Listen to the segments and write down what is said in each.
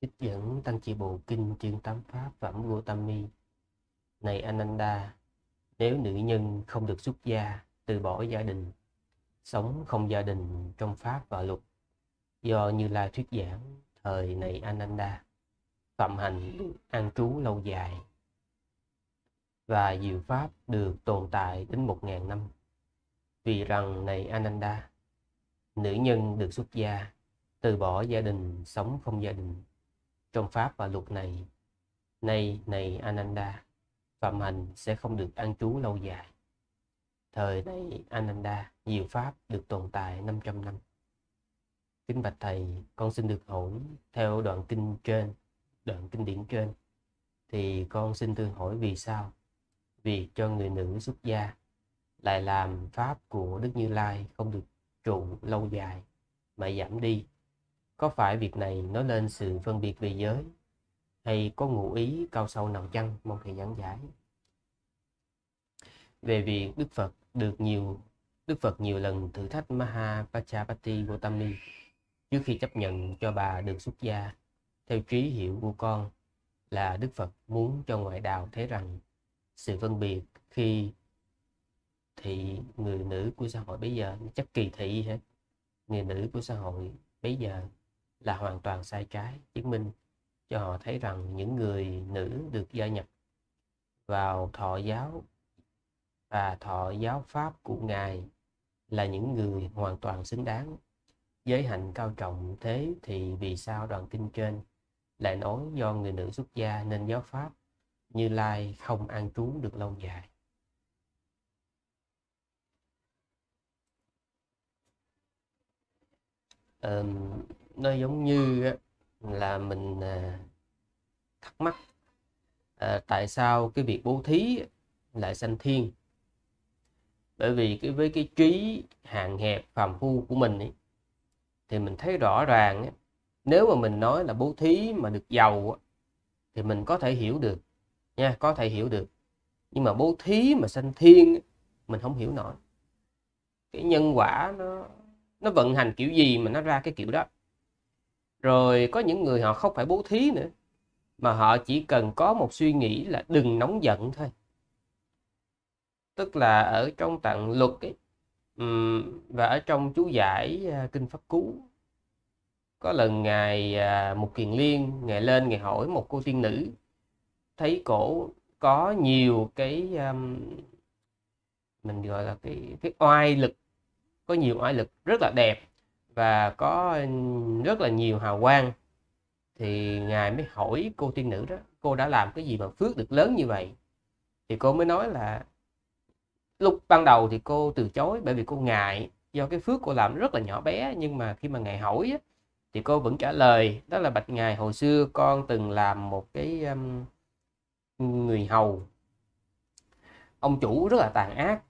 trích dẫn tăng chi bộ kinh chương tám pháp phẩm Gotami này Ananda nếu nữ nhân không được xuất gia từ bỏ gia đình sống không gia đình trong pháp và luật do như lai thuyết giảng thời này Ananda phạm hành an trú lâu dài và diệu pháp được tồn tại đến một ngàn năm vì rằng này Ananda nữ nhân được xuất gia từ bỏ gia đình sống không gia đình trong pháp và luật này nay này ananda phạm hành sẽ không được an trú lâu dài thời này ananda nhiều pháp được tồn tại 500 năm kính bạch thầy con xin được hỏi theo đoạn kinh trên đoạn kinh điển trên thì con xin thương hỏi vì sao vì cho người nữ xuất gia lại làm pháp của đức như lai không được trụ lâu dài mà giảm đi có phải việc này nói lên sự phân biệt về giới hay có ngụ ý cao sâu nào chăng? Mong thầy giảng giải. Về việc Đức Phật được nhiều Đức Phật nhiều lần thử thách Mahapachapati Gotami trước khi chấp nhận cho bà được xuất gia. Theo trí hiểu của con là Đức Phật muốn cho ngoại đạo thấy rằng sự phân biệt khi thị người nữ của xã hội bây giờ chắc kỳ thị hết người nữ của xã hội bây giờ là hoàn toàn sai trái chứng minh cho họ thấy rằng những người nữ được gia nhập vào thọ giáo và thọ giáo pháp của ngài là những người hoàn toàn xứng đáng giới hạnh cao trọng thế thì vì sao đoàn kinh trên lại nói do người nữ xuất gia nên giáo pháp như lai không an trú được lâu dài um, nó giống như là mình à, thắc mắc à, tại sao cái việc bố thí lại sanh thiên bởi vì cái với cái trí hạn hẹp phàm phu của mình ấy, thì mình thấy rõ ràng ấy, nếu mà mình nói là bố thí mà được giàu thì mình có thể hiểu được nha có thể hiểu được nhưng mà bố thí mà sanh thiên mình không hiểu nổi cái nhân quả nó nó vận hành kiểu gì mà nó ra cái kiểu đó rồi có những người họ không phải bố thí nữa mà họ chỉ cần có một suy nghĩ là đừng nóng giận thôi tức là ở trong tạng luật ấy, và ở trong chú giải à, kinh pháp cú có lần ngài à, một kiền liên ngài lên ngài hỏi một cô tiên nữ thấy cổ có nhiều cái mình gọi là cái cái oai lực có nhiều oai lực rất là đẹp và có rất là nhiều hào quang thì ngài mới hỏi cô tiên nữ đó cô đã làm cái gì mà phước được lớn như vậy thì cô mới nói là lúc ban đầu thì cô từ chối bởi vì cô ngại do cái phước cô làm rất là nhỏ bé nhưng mà khi mà ngài hỏi thì cô vẫn trả lời đó là bạch ngài hồi xưa con từng làm một cái um, người hầu ông chủ rất là tàn ác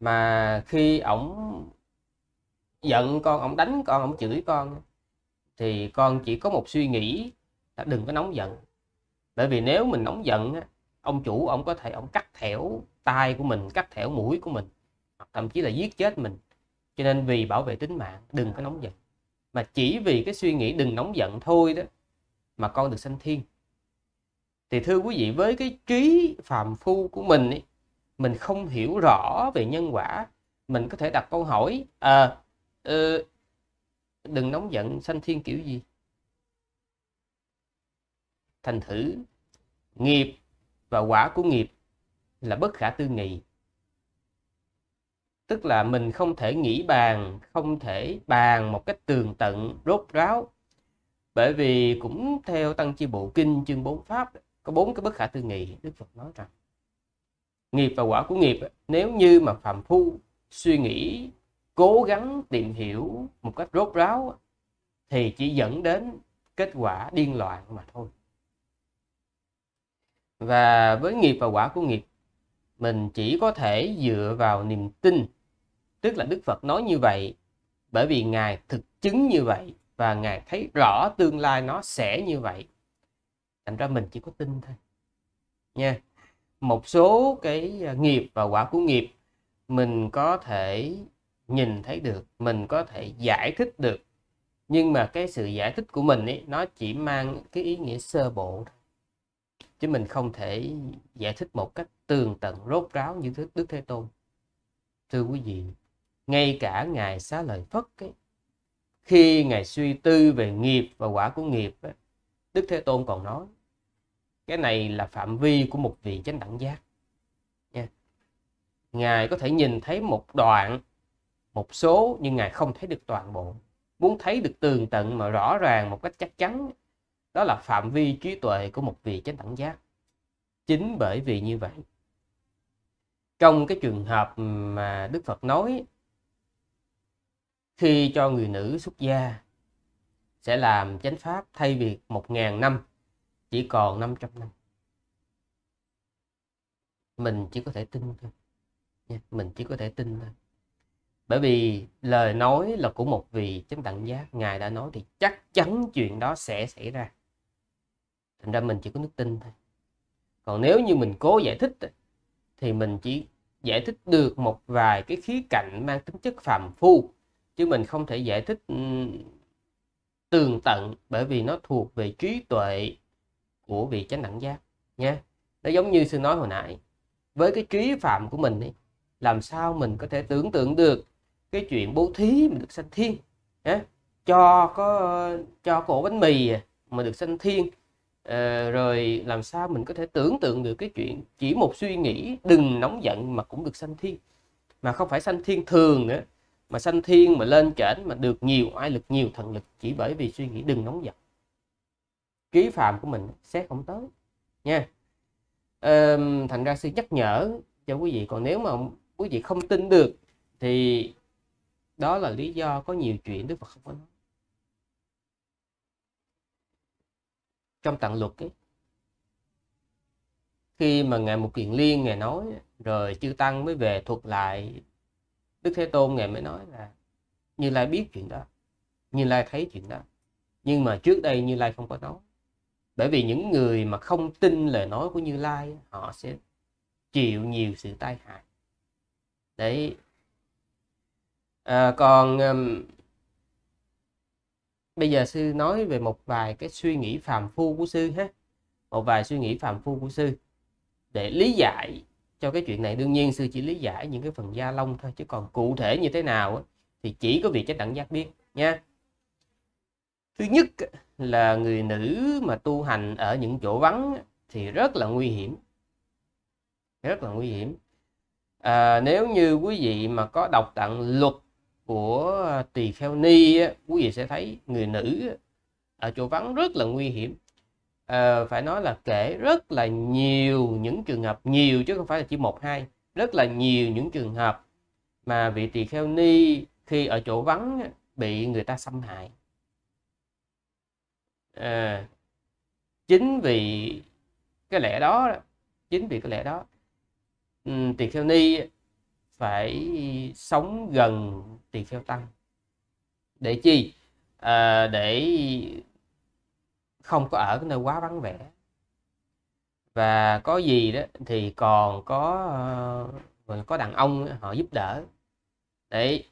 mà khi ổng giận con ông đánh con ông chửi con thì con chỉ có một suy nghĩ là đừng có nóng giận bởi vì nếu mình nóng giận ông chủ ông có thể ông cắt thẻo tay của mình cắt thẻo mũi của mình hoặc thậm chí là giết chết mình cho nên vì bảo vệ tính mạng đừng có nóng giận mà chỉ vì cái suy nghĩ đừng nóng giận thôi đó mà con được sanh thiên thì thưa quý vị với cái trí phàm phu của mình ấy, mình không hiểu rõ về nhân quả mình có thể đặt câu hỏi à, ờ, đừng nóng giận sanh thiên kiểu gì thành thử nghiệp và quả của nghiệp là bất khả tư nghị tức là mình không thể nghĩ bàn không thể bàn một cách tường tận rốt ráo bởi vì cũng theo tăng chi bộ kinh chương bốn pháp có bốn cái bất khả tư nghị đức phật nói rằng nghiệp và quả của nghiệp nếu như mà phạm phu suy nghĩ cố gắng tìm hiểu một cách rốt ráo thì chỉ dẫn đến kết quả điên loạn mà thôi và với nghiệp và quả của nghiệp mình chỉ có thể dựa vào niềm tin tức là đức phật nói như vậy bởi vì ngài thực chứng như vậy và ngài thấy rõ tương lai nó sẽ như vậy thành ra mình chỉ có tin thôi nha một số cái à, nghiệp và quả của nghiệp mình có thể nhìn thấy được mình có thể giải thích được nhưng mà cái sự giải thích của mình ấy nó chỉ mang cái ý nghĩa sơ bộ chứ mình không thể giải thích một cách tường tận rốt ráo như đức đức thế tôn thưa quý vị ngay cả ngài xá lợi phất ấy, khi ngài suy tư về nghiệp và quả của nghiệp ấy, đức thế tôn còn nói cái này là phạm vi của một vị chánh đẳng giác nha ngài có thể nhìn thấy một đoạn một số nhưng ngài không thấy được toàn bộ muốn thấy được tường tận mà rõ ràng một cách chắc chắn đó là phạm vi trí tuệ của một vị chánh đẳng giác chính bởi vì như vậy trong cái trường hợp mà đức phật nói khi cho người nữ xuất gia sẽ làm chánh pháp thay vì một 000 năm chỉ còn 500 năm mình chỉ có thể tin thôi mình chỉ có thể tin thôi bởi vì lời nói là của một vị chánh đẳng giác ngài đã nói thì chắc chắn chuyện đó sẽ xảy ra thành ra mình chỉ có nước tin thôi còn nếu như mình cố giải thích thì mình chỉ giải thích được một vài cái khía cạnh mang tính chất phàm phu chứ mình không thể giải thích tường tận bởi vì nó thuộc về trí tuệ của vị chánh đẳng giác nha nó giống như sư nói hồi nãy với cái trí phạm của mình ấy, làm sao mình có thể tưởng tượng được cái chuyện bố thí mà được sanh thiên à, cho có cho cổ bánh mì à, mà được sanh thiên à, rồi làm sao mình có thể tưởng tượng được cái chuyện chỉ một suy nghĩ đừng nóng giận mà cũng được sanh thiên mà không phải sanh thiên thường nữa mà sanh thiên mà lên trển mà được nhiều oai lực nhiều thần lực chỉ bởi vì suy nghĩ đừng nóng giận ký phạm của mình xét không tới nha à, thành ra sư nhắc nhở cho quý vị còn nếu mà quý vị không tin được thì đó là lý do có nhiều chuyện đức phật không có nói trong tạng luật ấy, khi mà ngài một kiện liên ngài nói rồi chư tăng mới về thuật lại đức thế tôn ngài mới nói là như lai biết chuyện đó như lai thấy chuyện đó nhưng mà trước đây như lai không có nói bởi vì những người mà không tin lời nói của như lai họ sẽ chịu nhiều sự tai hại đấy à, còn um, bây giờ sư nói về một vài cái suy nghĩ phàm phu của sư ha một vài suy nghĩ phàm phu của sư để lý giải cho cái chuyện này đương nhiên sư chỉ lý giải những cái phần gia long thôi chứ còn cụ thể như thế nào thì chỉ có vị cái đẳng giác biết nha thứ nhất là người nữ mà tu hành ở những chỗ vắng thì rất là nguy hiểm rất là nguy hiểm à, nếu như quý vị mà có đọc tặng luật của à, tỳ kheo ni quý vị sẽ thấy người nữ ở chỗ vắng rất là nguy hiểm à, phải nói là kể rất là nhiều những trường hợp nhiều chứ không phải là chỉ một hai rất là nhiều những trường hợp mà vị tỳ kheo ni khi ở chỗ vắng bị người ta xâm hại à, chính vì cái lẽ đó chính vì cái lẽ đó tỳ kheo ni phải sống gần tỳ kheo tăng để chi à, để không có ở cái nơi quá vắng vẻ và có gì đó thì còn có có đàn ông họ giúp đỡ đấy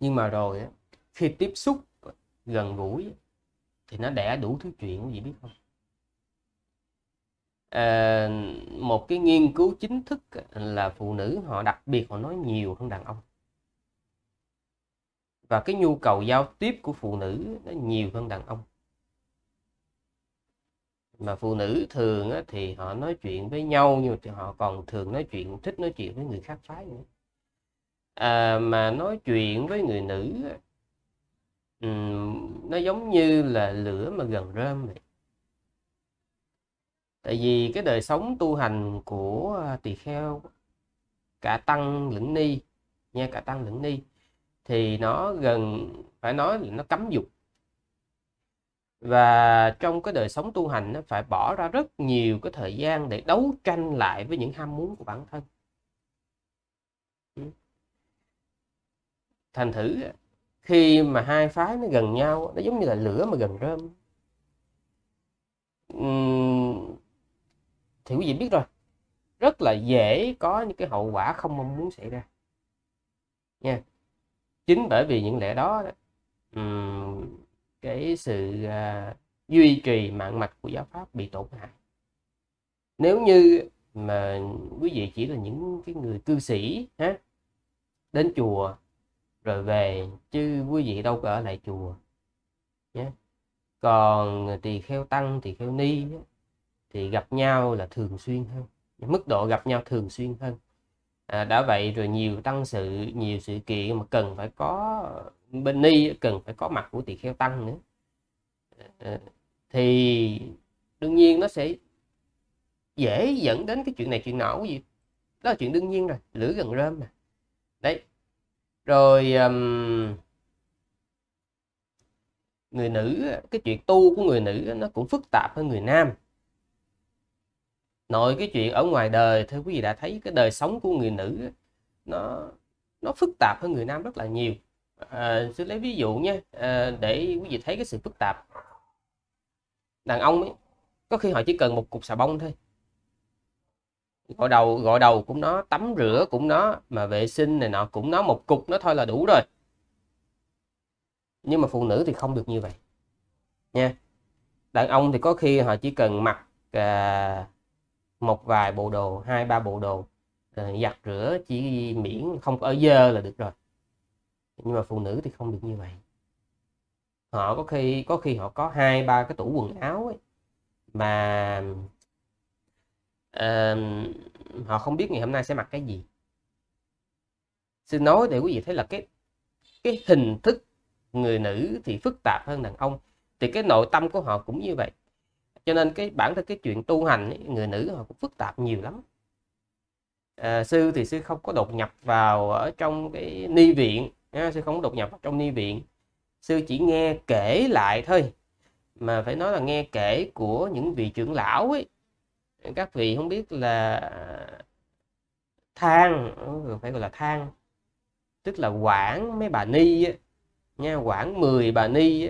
nhưng mà rồi khi tiếp xúc gần gũi thì nó đẻ đủ thứ chuyện quý vị biết không à, một cái nghiên cứu chính thức là phụ nữ họ đặc biệt họ nói nhiều hơn đàn ông và cái nhu cầu giao tiếp của phụ nữ nó nhiều hơn đàn ông mà phụ nữ thường á, thì họ nói chuyện với nhau nhưng mà họ còn thường nói chuyện thích nói chuyện với người khác phái nữa à, mà nói chuyện với người nữ nó giống như là lửa mà gần rơm vậy tại vì cái đời sống tu hành của à, tỳ kheo cả tăng lẫn ni nha cả tăng lẫn ni thì nó gần phải nói là nó cấm dục và trong cái đời sống tu hành nó phải bỏ ra rất nhiều cái thời gian để đấu tranh lại với những ham muốn của bản thân thành thử khi mà hai phái nó gần nhau nó giống như là lửa mà gần rơm thì quý vị biết rồi rất là dễ có những cái hậu quả không mong muốn xảy ra nha chính bởi vì những lẽ đó cái sự à, duy trì mạng mạch của giáo pháp bị tổn hại nếu như mà quý vị chỉ là những cái người cư sĩ ha, đến chùa rồi về chứ quý vị đâu có ở lại chùa nhé còn tỳ kheo tăng tỳ kheo ni thì gặp nhau là thường xuyên hơn mức độ gặp nhau thường xuyên hơn à, đã vậy rồi nhiều tăng sự nhiều sự kiện mà cần phải có bên ni cần phải có mặt của tỳ kheo tăng nữa à, thì đương nhiên nó sẽ dễ dẫn đến cái chuyện này chuyện nọ cái gì đó là chuyện đương nhiên rồi lửa gần rơm mà đấy rồi um, người nữ cái chuyện tu của người nữ nó cũng phức tạp hơn người nam nội cái chuyện ở ngoài đời thưa quý vị đã thấy cái đời sống của người nữ nó nó phức tạp hơn người nam rất là nhiều à, xin lấy ví dụ nhé à, để quý vị thấy cái sự phức tạp đàn ông ấy có khi họ chỉ cần một cục xà bông thôi gội đầu gội đầu cũng nó tắm rửa cũng nó mà vệ sinh này nọ cũng nó một cục nó thôi là đủ rồi nhưng mà phụ nữ thì không được như vậy nha đàn ông thì có khi họ chỉ cần mặc à, một vài bộ đồ hai ba bộ đồ rồi giặt rửa chỉ miễn không ở dơ là được rồi nhưng mà phụ nữ thì không được như vậy họ có khi có khi họ có hai ba cái tủ quần áo ấy mà uh, họ không biết ngày hôm nay sẽ mặc cái gì xin nói để quý vị thấy là cái cái hình thức người nữ thì phức tạp hơn đàn ông thì cái nội tâm của họ cũng như vậy cho nên cái bản thân cái chuyện tu hành ấy, người nữ họ cũng phức tạp nhiều lắm à, sư thì sư không có đột nhập vào ở trong cái ni viện nha, sư không đột nhập vào trong ni viện sư chỉ nghe kể lại thôi mà phải nói là nghe kể của những vị trưởng lão ấy các vị không biết là than phải gọi là than tức là quản mấy bà ni nha quản 10 bà ni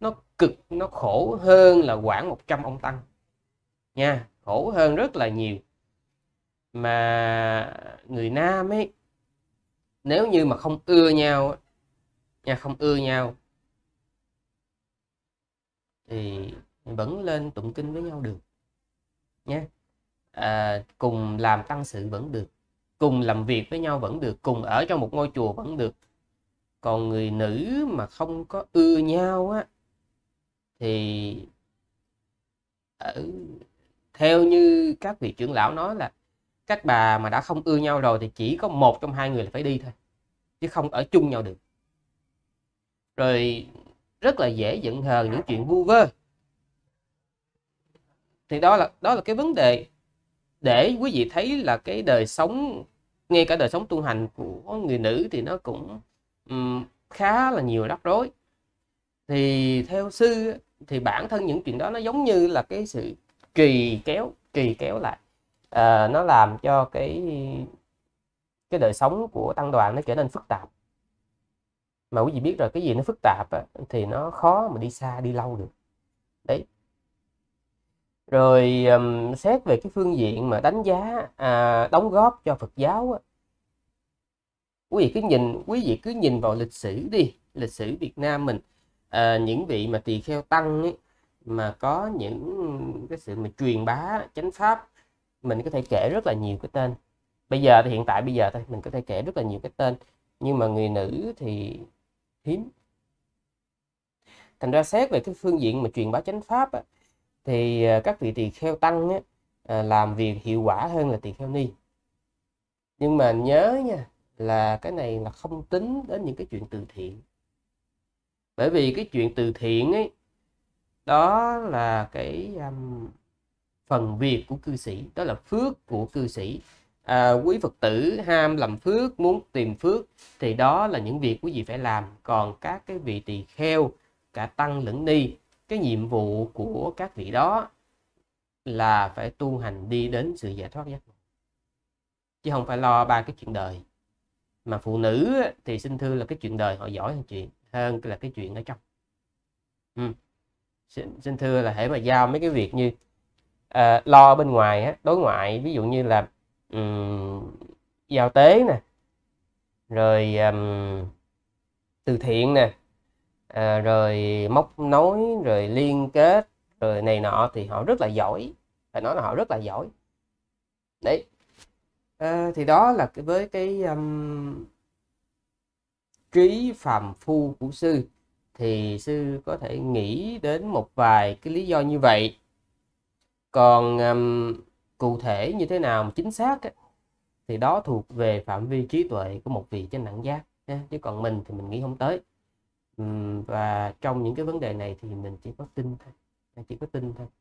nó cực nó khổ hơn là quảng 100 ông tăng nha khổ hơn rất là nhiều mà người nam ấy nếu như mà không ưa nhau nha không ưa nhau thì vẫn lên tụng kinh với nhau được nhé à, cùng làm tăng sự vẫn được cùng làm việc với nhau vẫn được cùng ở trong một ngôi chùa vẫn được còn người nữ mà không có ưa nhau á thì ở theo như các vị trưởng lão nói là các bà mà đã không ưa nhau rồi thì chỉ có một trong hai người là phải đi thôi chứ không ở chung nhau được rồi rất là dễ giận hờn những chuyện vu vơ thì đó là đó là cái vấn đề để quý vị thấy là cái đời sống ngay cả đời sống tu hành của người nữ thì nó cũng um, khá là nhiều rắc rối thì theo sư thì bản thân những chuyện đó nó giống như là cái sự kỳ kéo kỳ kéo lại à, nó làm cho cái cái đời sống của tăng đoàn nó trở nên phức tạp mà quý vị biết rồi cái gì nó phức tạp thì nó khó mà đi xa đi lâu được đấy rồi um, xét về cái phương diện mà đánh giá à, đóng góp cho Phật giáo á. quý vị cứ nhìn quý vị cứ nhìn vào lịch sử đi lịch sử Việt Nam mình à, những vị mà tỳ kheo tăng ấy, mà có những cái sự mà truyền bá chánh pháp mình có thể kể rất là nhiều cái tên bây giờ thì hiện tại bây giờ thôi mình có thể kể rất là nhiều cái tên nhưng mà người nữ thì hiếm thành ra xét về cái phương diện mà truyền bá chánh pháp á, thì à, các vị tỳ kheo tăng ấy, à, làm việc hiệu quả hơn là tỳ kheo ni nhưng mà nhớ nha là cái này là không tính đến những cái chuyện từ thiện bởi vì cái chuyện từ thiện ấy đó là cái um, phần việc của cư sĩ đó là phước của cư sĩ à, quý phật tử ham làm phước muốn tìm phước thì đó là những việc quý vị phải làm còn các cái vị tỳ kheo cả tăng lẫn ni cái nhiệm vụ của các vị đó là phải tu hành đi đến sự giải thoát giác ngộ chứ không phải lo ba cái chuyện đời mà phụ nữ thì xin thư là cái chuyện đời họ giỏi hơn chuyện hơn là cái chuyện ở trong ừ. xin, xin thưa là hãy mà giao mấy cái việc như uh, lo bên ngoài á, đối ngoại ví dụ như là um, giao tế nè rồi um, từ thiện nè à, rồi móc nối rồi liên kết rồi này nọ thì họ rất là giỏi phải nói là họ rất là giỏi đấy à, thì đó là cái với cái um, trí phàm phu của sư thì sư có thể nghĩ đến một vài cái lý do như vậy còn um, cụ thể như thế nào mà chính xác ấy, thì đó thuộc về phạm vi trí tuệ của một vị chánh đẳng giác chứ còn mình thì mình nghĩ không tới và trong những cái vấn đề này thì mình chỉ có tin thôi chỉ có tin thôi